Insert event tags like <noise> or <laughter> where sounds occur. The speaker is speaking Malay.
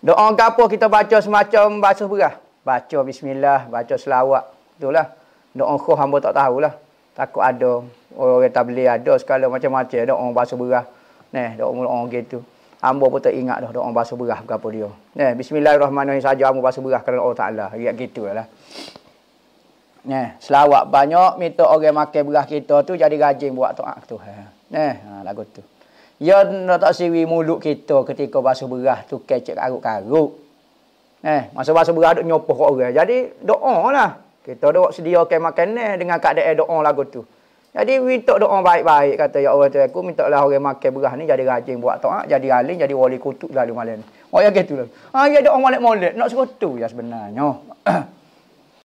Doa ke apa kita baca semacam bahasa berah. Baca bismillah, baca selawat. lah. Doa khuh hamba tak tahulah. Takut ada. Orang kata beli ada segala macam-macam. Doa bahasa berah. Nih, doa orang gitu. Hamba pun tak ingat dah doa bahasa berah ke apa dia. Nih, bismillahirrahmanirrahim saja hamba bahasa berah kerana Allah Ta'ala. Ya, gitu lah. Neh selawat banyak. Minta orang makan berah kita tu jadi rajin buat doa tu. Neh ha, lagu tu. Ya nak tak siwi mulut kita ketika basuh berah tu kecek karuk-karuk. Eh, masa basuh berah duk nyopoh kat orang. Jadi doa lah. Kita ada sedia ke ni dengan keadaan doa lagu tu. Jadi minta doa baik-baik kata ya Allah tu aku minta lah orang makan berah ni jadi rajin buat taat, jadi alim, jadi wali kutub lalu malam ni. Oh ya gitu lah. Ah ya doa molek-molek nak serotu ya sebenarnya. <clears throat>